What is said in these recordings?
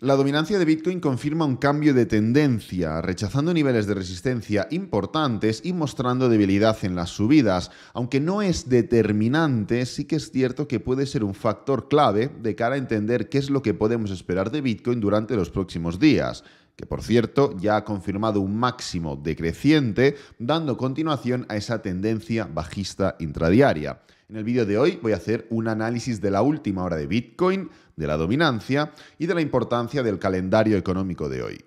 La dominancia de Bitcoin confirma un cambio de tendencia, rechazando niveles de resistencia importantes y mostrando debilidad en las subidas. Aunque no es determinante, sí que es cierto que puede ser un factor clave de cara a entender qué es lo que podemos esperar de Bitcoin durante los próximos días que por cierto ya ha confirmado un máximo decreciente, dando continuación a esa tendencia bajista intradiaria. En el vídeo de hoy voy a hacer un análisis de la última hora de Bitcoin, de la dominancia y de la importancia del calendario económico de hoy.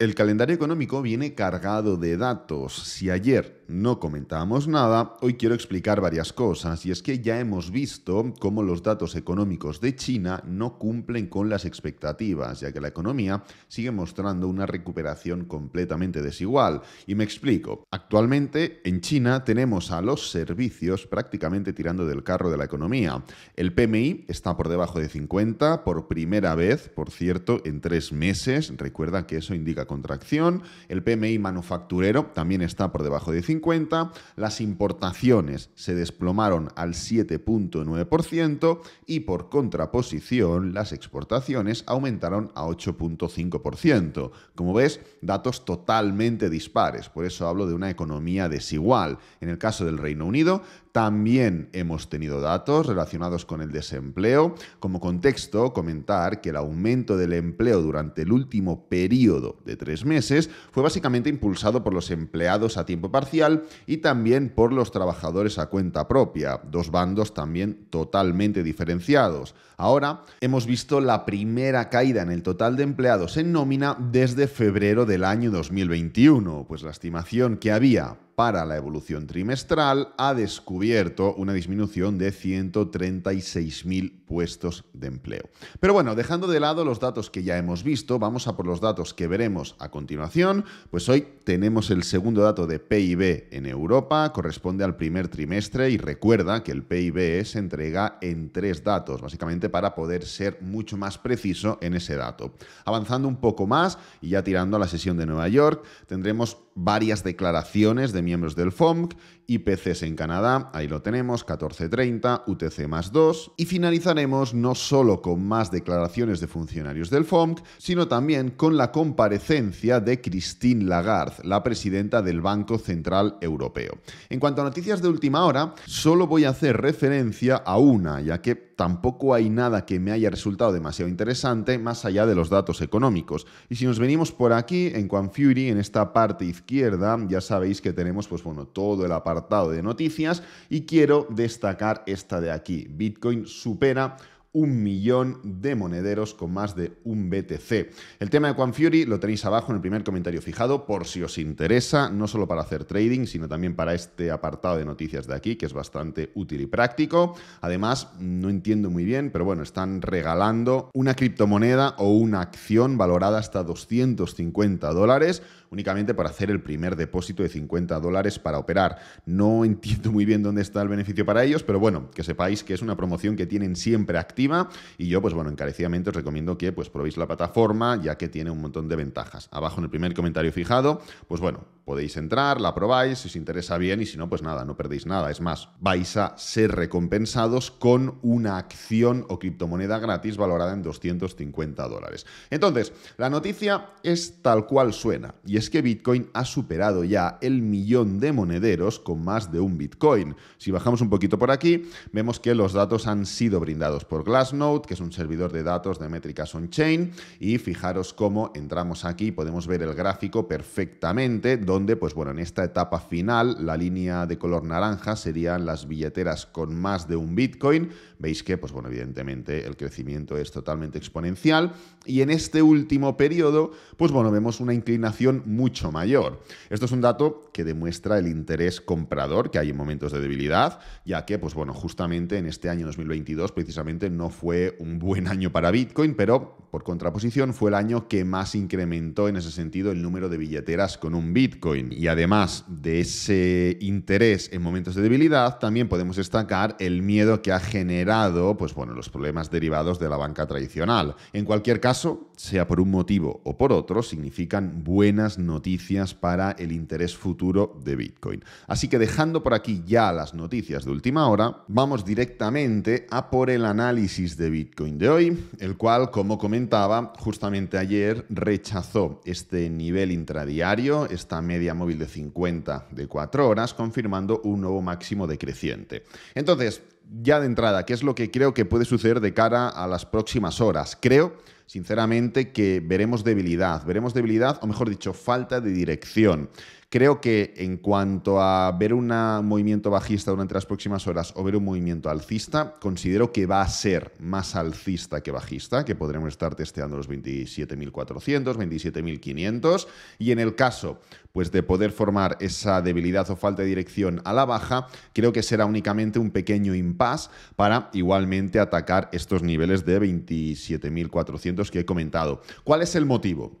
El calendario económico viene cargado de datos. Si ayer no comentábamos nada, hoy quiero explicar varias cosas. Y es que ya hemos visto cómo los datos económicos de China no cumplen con las expectativas, ya que la economía sigue mostrando una recuperación completamente desigual. Y me explico. Actualmente en China tenemos a los servicios prácticamente tirando del carro de la economía. El PMI está por debajo de 50 por primera vez, por cierto, en tres meses. Recuerda que eso indica contracción, el PMI manufacturero también está por debajo de 50, las importaciones se desplomaron al 7.9% y por contraposición las exportaciones aumentaron a 8.5%. Como ves, datos totalmente dispares, por eso hablo de una economía desigual. En el caso del Reino Unido, también hemos tenido datos relacionados con el desempleo. Como contexto, comentar que el aumento del empleo durante el último periodo de tres meses fue básicamente impulsado por los empleados a tiempo parcial y también por los trabajadores a cuenta propia, dos bandos también totalmente diferenciados. Ahora hemos visto la primera caída en el total de empleados en nómina desde febrero del año 2021, pues la estimación que había para la evolución trimestral ha descubierto una disminución de 136.000 puestos de empleo. Pero bueno, dejando de lado los datos que ya hemos visto, vamos a por los datos que veremos a continuación. Pues hoy tenemos el segundo dato de PIB en Europa, corresponde al primer trimestre y recuerda que el PIB se entrega en tres datos, básicamente para poder ser mucho más preciso en ese dato. Avanzando un poco más y ya tirando a la sesión de Nueva York, tendremos varias declaraciones de miembros del FOMC IPCs en Canadá, ahí lo tenemos, 14.30, UTC más 2. Y finalizaremos no solo con más declaraciones de funcionarios del FOMC, sino también con la comparecencia de Christine Lagarde, la presidenta del Banco Central Europeo. En cuanto a noticias de última hora, solo voy a hacer referencia a una, ya que tampoco hay nada que me haya resultado demasiado interesante más allá de los datos económicos. Y si nos venimos por aquí, en en esta parte izquierda, ya sabéis que tenemos pues, bueno, todo el apartado apartado de noticias y quiero destacar esta de aquí. Bitcoin supera un millón de monederos con más de un BTC. El tema de Juan lo tenéis abajo en el primer comentario fijado por si os interesa, no solo para hacer trading, sino también para este apartado de noticias de aquí, que es bastante útil y práctico. Además, no entiendo muy bien, pero bueno, están regalando una criptomoneda o una acción valorada hasta 250 dólares únicamente para hacer el primer depósito de 50 dólares para operar. No entiendo muy bien dónde está el beneficio para ellos, pero bueno, que sepáis que es una promoción que tienen siempre activa y yo pues bueno, encarecidamente os recomiendo que pues probéis la plataforma ya que tiene un montón de ventajas. Abajo en el primer comentario fijado, pues bueno, podéis entrar, la probáis, si os interesa bien y si no, pues nada, no perdéis nada. Es más, vais a ser recompensados con una acción o criptomoneda gratis valorada en 250 dólares. Entonces, la noticia es tal cual suena y es que Bitcoin ha superado ya el millón de monederos con más de un Bitcoin. Si bajamos un poquito por aquí, vemos que los datos han sido brindados por Glassnode, que es un servidor de datos de métricas on-chain y fijaros cómo entramos aquí, podemos ver el gráfico perfectamente donde, pues bueno, en esta etapa final, la línea de color naranja serían las billeteras con más de un Bitcoin. Veis que, pues bueno, evidentemente el crecimiento es totalmente exponencial. Y en este último periodo, pues bueno, vemos una inclinación mucho mayor. Esto es un dato que demuestra el interés comprador que hay en momentos de debilidad, ya que, pues bueno, justamente en este año 2022 precisamente no fue un buen año para Bitcoin, pero por contraposición fue el año que más incrementó en ese sentido el número de billeteras con un Bitcoin. Y además de ese interés en momentos de debilidad, también podemos destacar el miedo que ha generado pues, bueno, los problemas derivados de la banca tradicional. En cualquier caso, sea por un motivo o por otro, significan buenas noticias para el interés futuro de Bitcoin. Así que dejando por aquí ya las noticias de última hora, vamos directamente a por el análisis de Bitcoin de hoy, el cual, como comentaba, justamente ayer rechazó este nivel intradiario, esta media móvil de 50 de 4 horas, confirmando un nuevo máximo decreciente. Entonces, ya de entrada, ¿qué es lo que creo que puede suceder de cara a las próximas horas? Creo, sinceramente, que veremos debilidad, veremos debilidad, o mejor dicho, falta de dirección. Creo que en cuanto a ver un movimiento bajista durante las próximas horas o ver un movimiento alcista, considero que va a ser más alcista que bajista, que podremos estar testeando los 27.400, 27.500. Y en el caso pues, de poder formar esa debilidad o falta de dirección a la baja, creo que será únicamente un pequeño impas para igualmente atacar estos niveles de 27.400 que he comentado. ¿Cuál es el motivo?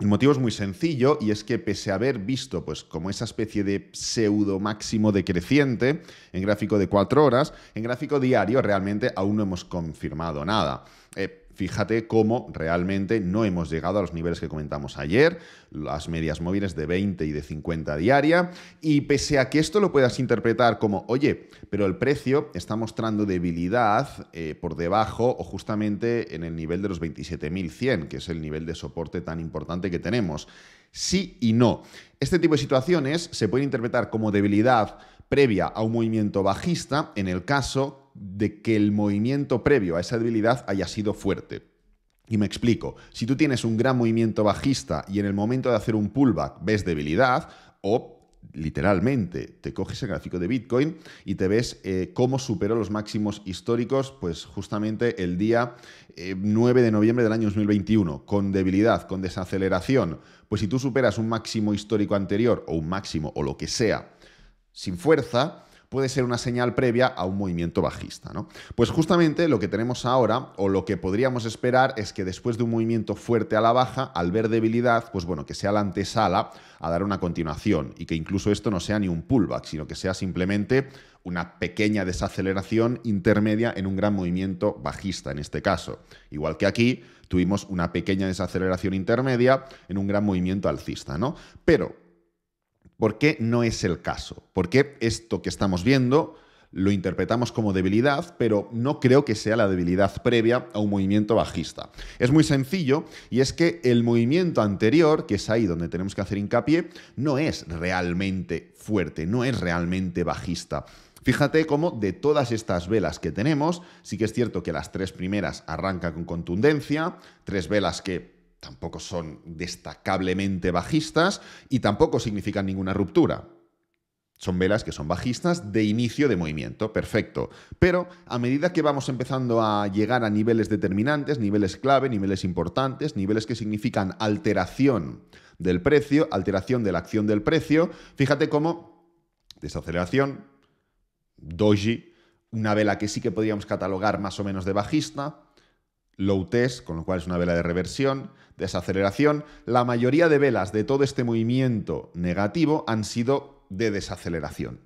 El motivo es muy sencillo y es que pese a haber visto pues como esa especie de pseudo máximo decreciente en gráfico de cuatro horas, en gráfico diario realmente aún no hemos confirmado nada. Eh, Fíjate cómo realmente no hemos llegado a los niveles que comentamos ayer, las medias móviles de 20 y de 50 diaria, y pese a que esto lo puedas interpretar como, oye, pero el precio está mostrando debilidad eh, por debajo o justamente en el nivel de los 27.100, que es el nivel de soporte tan importante que tenemos. Sí y no. Este tipo de situaciones se pueden interpretar como debilidad previa a un movimiento bajista en el caso de que el movimiento previo a esa debilidad haya sido fuerte. Y me explico, si tú tienes un gran movimiento bajista y en el momento de hacer un pullback ves debilidad, o literalmente te coges el gráfico de Bitcoin y te ves eh, cómo superó los máximos históricos, pues justamente el día 9 eh, de noviembre del año 2021, con debilidad, con desaceleración. Pues si tú superas un máximo histórico anterior o un máximo o lo que sea sin fuerza, puede ser una señal previa a un movimiento bajista. ¿no? Pues justamente lo que tenemos ahora, o lo que podríamos esperar, es que después de un movimiento fuerte a la baja, al ver debilidad, pues bueno, que sea la antesala a dar una continuación y que incluso esto no sea ni un pullback, sino que sea simplemente una pequeña desaceleración intermedia en un gran movimiento bajista en este caso. Igual que aquí tuvimos una pequeña desaceleración intermedia en un gran movimiento alcista, ¿no? Pero ¿Por qué no es el caso? ¿Por qué esto que estamos viendo lo interpretamos como debilidad, pero no creo que sea la debilidad previa a un movimiento bajista. Es muy sencillo y es que el movimiento anterior, que es ahí donde tenemos que hacer hincapié, no es realmente fuerte, no es realmente bajista. Fíjate cómo de todas estas velas que tenemos, sí que es cierto que las tres primeras arrancan con contundencia, tres velas que tampoco son destacablemente bajistas y tampoco significan ninguna ruptura. Son velas que son bajistas de inicio de movimiento, perfecto. Pero a medida que vamos empezando a llegar a niveles determinantes, niveles clave, niveles importantes, niveles que significan alteración del precio, alteración de la acción del precio, fíjate cómo desaceleración, doji, una vela que sí que podríamos catalogar más o menos de bajista, low test, con lo cual es una vela de reversión, desaceleración. La mayoría de velas de todo este movimiento negativo han sido de desaceleración.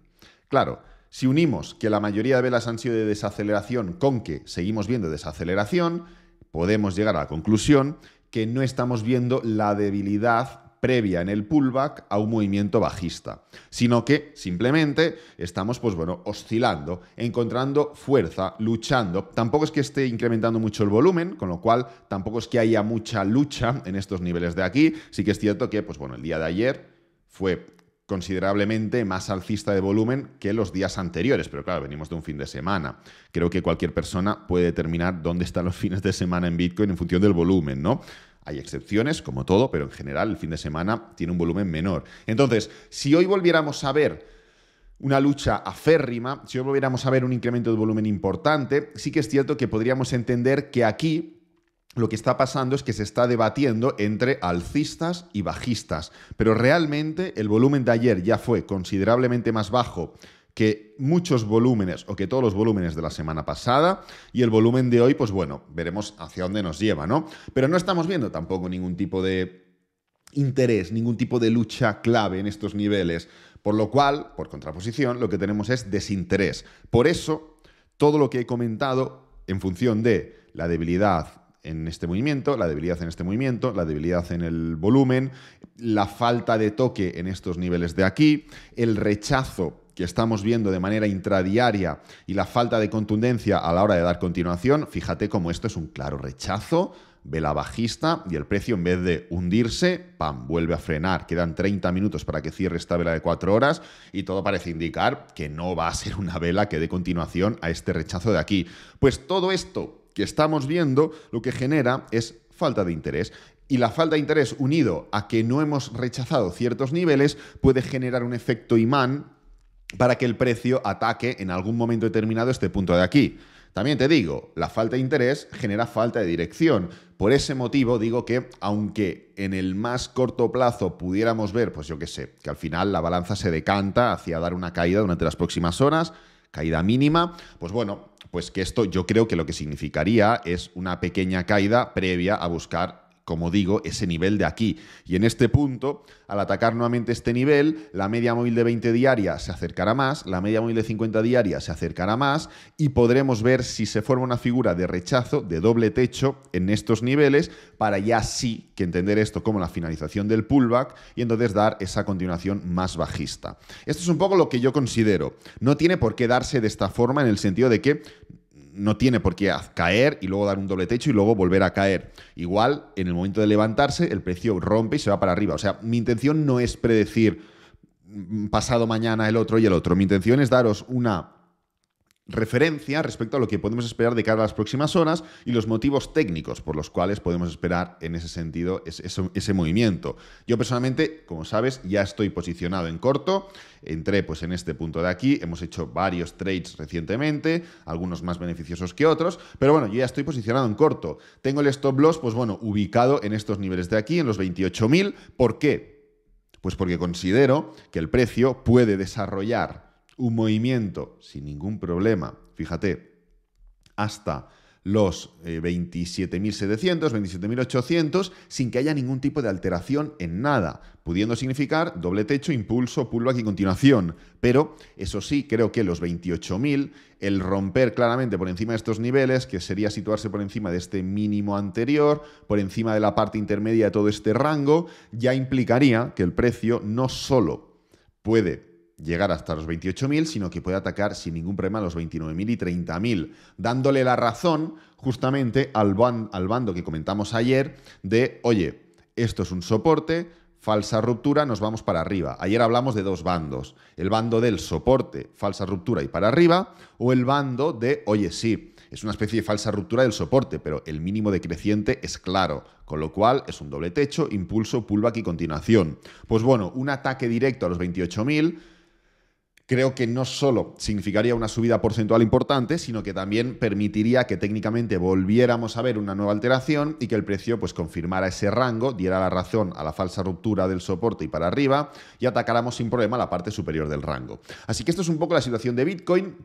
Claro, si unimos que la mayoría de velas han sido de desaceleración con que seguimos viendo desaceleración, podemos llegar a la conclusión que no estamos viendo la debilidad previa en el pullback a un movimiento bajista, sino que simplemente estamos, pues bueno, oscilando, encontrando fuerza, luchando. Tampoco es que esté incrementando mucho el volumen, con lo cual tampoco es que haya mucha lucha en estos niveles de aquí. Sí que es cierto que, pues bueno, el día de ayer fue considerablemente más alcista de volumen que los días anteriores, pero claro, venimos de un fin de semana. Creo que cualquier persona puede determinar dónde están los fines de semana en Bitcoin en función del volumen, ¿no? Hay excepciones, como todo, pero en general el fin de semana tiene un volumen menor. Entonces, si hoy volviéramos a ver una lucha aférrima, si hoy volviéramos a ver un incremento de volumen importante, sí que es cierto que podríamos entender que aquí lo que está pasando es que se está debatiendo entre alcistas y bajistas, pero realmente el volumen de ayer ya fue considerablemente más bajo que muchos volúmenes o que todos los volúmenes de la semana pasada y el volumen de hoy, pues bueno, veremos hacia dónde nos lleva, ¿no? Pero no estamos viendo tampoco ningún tipo de interés, ningún tipo de lucha clave en estos niveles, por lo cual, por contraposición, lo que tenemos es desinterés. Por eso, todo lo que he comentado en función de la debilidad en este movimiento, la debilidad en este movimiento, la debilidad en el volumen, la falta de toque en estos niveles de aquí, el rechazo que estamos viendo de manera intradiaria y la falta de contundencia a la hora de dar continuación, fíjate cómo esto es un claro rechazo vela bajista y el precio en vez de hundirse, pam, vuelve a frenar. Quedan 30 minutos para que cierre esta vela de 4 horas y todo parece indicar que no va a ser una vela que dé continuación a este rechazo de aquí. Pues todo esto que estamos viendo lo que genera es falta de interés. Y la falta de interés unido a que no hemos rechazado ciertos niveles puede generar un efecto imán para que el precio ataque en algún momento determinado este punto de aquí. También te digo, la falta de interés genera falta de dirección. Por ese motivo digo que aunque en el más corto plazo pudiéramos ver, pues yo qué sé, que al final la balanza se decanta hacia dar una caída durante las próximas horas, caída mínima, pues bueno, pues que esto yo creo que lo que significaría es una pequeña caída previa a buscar como digo, ese nivel de aquí. Y en este punto, al atacar nuevamente este nivel, la media móvil de 20 diarias se acercará más, la media móvil de 50 diarias se acercará más y podremos ver si se forma una figura de rechazo, de doble techo en estos niveles, para ya sí que entender esto como la finalización del pullback y entonces dar esa continuación más bajista. Esto es un poco lo que yo considero. No tiene por qué darse de esta forma en el sentido de que no tiene por qué caer y luego dar un doble techo y luego volver a caer. Igual, en el momento de levantarse, el precio rompe y se va para arriba. O sea, mi intención no es predecir mm, pasado mañana el otro y el otro. Mi intención es daros una referencia respecto a lo que podemos esperar de cara a las próximas horas y los motivos técnicos por los cuales podemos esperar en ese sentido ese, movimiento. Yo personalmente, como sabes, ya estoy posicionado en corto, entré pues en este punto de aquí, hemos hecho varios trades recientemente, algunos más beneficiosos que otros, pero bueno, yo ya estoy posicionado en corto. Tengo el stop loss pues bueno, ubicado en estos niveles de aquí, en los 28.000, ¿por qué? Pues porque considero que el precio puede desarrollar un movimiento sin ningún problema, fíjate, hasta los 27.700, eh, 27.800, sin que haya ningún tipo de alteración en nada, pudiendo significar doble techo, impulso, pullback y continuación. Pero eso sí, creo que los 28.000, el romper claramente por encima de estos niveles, que sería situarse por encima de este mínimo anterior, por encima de la parte intermedia de todo este rango, ya implicaría que el precio no solo puede llegar hasta los 28.000, sino que puede atacar sin ningún problema los 29.000 y 30.000, dándole la razón justamente al, al bando que comentamos ayer de, oye, esto es un soporte, falsa ruptura, nos vamos para arriba. Ayer hablamos de dos bandos, el bando del soporte, falsa ruptura y para arriba, o el bando de, oye, sí, es una especie de falsa ruptura del soporte, pero el mínimo decreciente es claro, con lo cual es un doble techo, impulso, pullback y continuación. Pues bueno, un ataque directo a los 28.000 creo que no solo significaría una subida porcentual importante, sino que también permitiría que técnicamente volviéramos a ver una nueva alteración y que el precio pues confirmara ese rango, diera la razón a la falsa ruptura del soporte y para arriba y atacáramos sin problema la parte superior del rango. Así que esto es un poco la situación de Bitcoin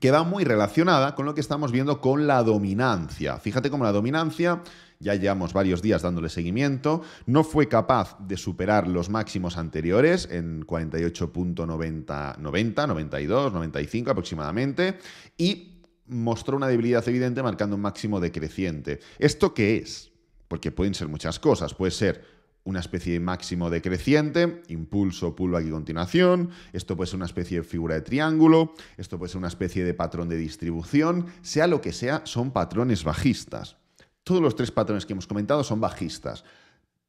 que va muy relacionada con lo que estamos viendo con la dominancia. Fíjate cómo la dominancia ya llevamos varios días dándole seguimiento, no fue capaz de superar los máximos anteriores en 48.90, 90, 92, 95 aproximadamente, y mostró una debilidad evidente marcando un máximo decreciente. ¿Esto qué es? Porque pueden ser muchas cosas. Puede ser una especie de máximo decreciente, impulso, pullback y continuación. Esto puede ser una especie de figura de triángulo. Esto puede ser una especie de patrón de distribución. Sea lo que sea, son patrones bajistas. Todos los tres patrones que hemos comentado son bajistas.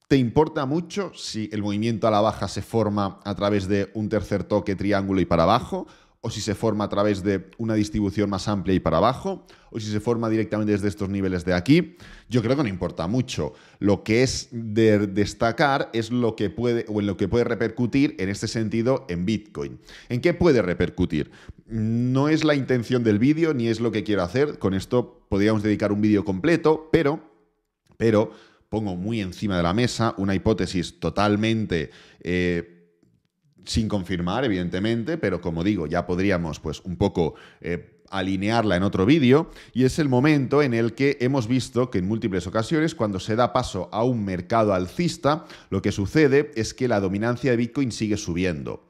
¿Te importa mucho si el movimiento a la baja se forma a través de un tercer toque, triángulo y para abajo? o si se forma a través de una distribución más amplia y para abajo, o si se forma directamente desde estos niveles de aquí, yo creo que no importa mucho. Lo que es de destacar es lo que puede, o en lo que puede repercutir en este sentido en Bitcoin. ¿En qué puede repercutir? No es la intención del vídeo, ni es lo que quiero hacer. Con esto podríamos dedicar un vídeo completo, pero, pero pongo muy encima de la mesa una hipótesis totalmente... Eh, sin confirmar, evidentemente, pero como digo, ya podríamos pues un poco... Eh, alinearla en otro vídeo y es el momento en el que hemos visto que en múltiples ocasiones cuando se da paso a un mercado alcista, lo que sucede es que la dominancia de Bitcoin sigue subiendo.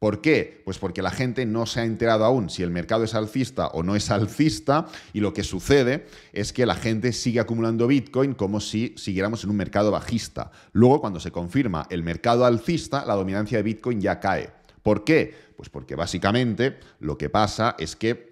¿Por qué? Pues porque la gente no se ha enterado aún si el mercado es alcista o no es alcista y lo que sucede es que la gente sigue acumulando Bitcoin como si siguiéramos en un mercado bajista. Luego, cuando se confirma el mercado alcista, la dominancia de Bitcoin ya cae. ¿Por qué? Pues porque básicamente lo que pasa es que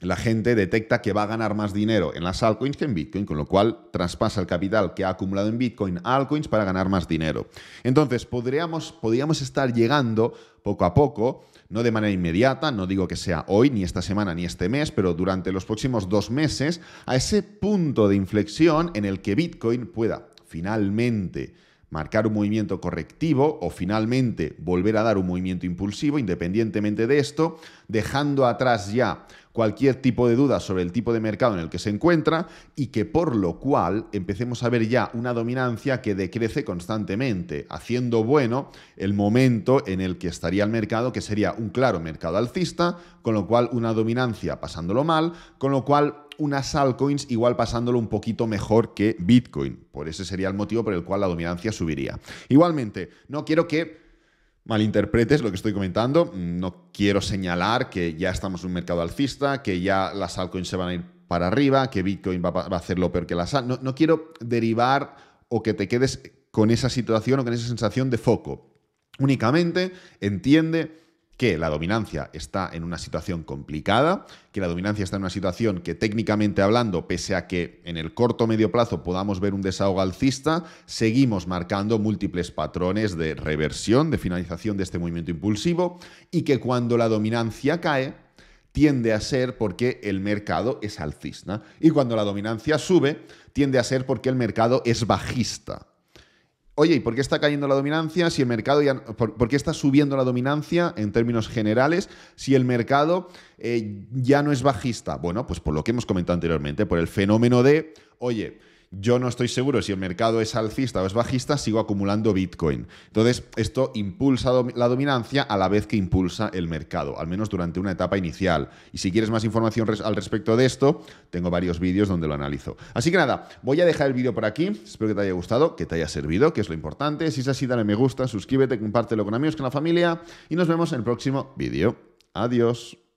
la gente detecta que va a ganar más dinero en las altcoins que en Bitcoin, con lo cual traspasa el capital que ha acumulado en Bitcoin a altcoins para ganar más dinero. Entonces, podríamos, podríamos estar llegando poco a poco, no de manera inmediata, no digo que sea hoy, ni esta semana, ni este mes, pero durante los próximos dos meses, a ese punto de inflexión en el que Bitcoin pueda finalmente marcar un movimiento correctivo o finalmente volver a dar un movimiento impulsivo, independientemente de esto, dejando atrás ya cualquier tipo de duda sobre el tipo de mercado en el que se encuentra y que por lo cual empecemos a ver ya una dominancia que decrece constantemente, haciendo bueno el momento en el que estaría el mercado, que sería un claro mercado alcista, con lo cual una dominancia pasándolo mal, con lo cual unas altcoins igual pasándolo un poquito mejor que Bitcoin. Por ese sería el motivo por el cual la dominancia subiría. Igualmente, no quiero que malinterpretes lo que estoy comentando. No quiero señalar que ya estamos en un mercado alcista, que ya las altcoins se van a ir para arriba, que Bitcoin va, a hacer lo peor que las... altcoins, no quiero derivar o que te quedes con esa situación o con esa sensación de foco. Únicamente entiende que la dominancia está en una situación complicada, que la dominancia está en una situación que técnicamente hablando, pese a que en el corto o medio plazo podamos ver un desahogo alcista, seguimos marcando múltiples patrones de reversión, de finalización de este movimiento impulsivo y que cuando la dominancia cae, tiende a ser porque el mercado es alcista. Y cuando la dominancia sube, tiende a ser porque el mercado es bajista oye, ¿y por qué está cayendo la dominancia? Si el mercado ya. qué está subiendo la dominancia en términos generales? Si el mercado eh, ya no es bajista. Bueno, pues por lo que hemos comentado anteriormente, por el fenómeno de, oye, yo no estoy seguro si el mercado es alcista o es bajista, sigo acumulando Bitcoin. Entonces, esto impulsa la dominancia a la vez que impulsa el mercado, al menos durante una etapa inicial. Y si quieres más información al respecto de esto, tengo varios vídeos donde lo analizo. Así que nada, voy a dejar el vídeo por aquí. Espero que te haya gustado, que te haya servido, que es lo importante. Si es así, dale me gusta, suscríbete, compártelo con amigos, con la familia y nos vemos en el próximo vídeo. Adiós.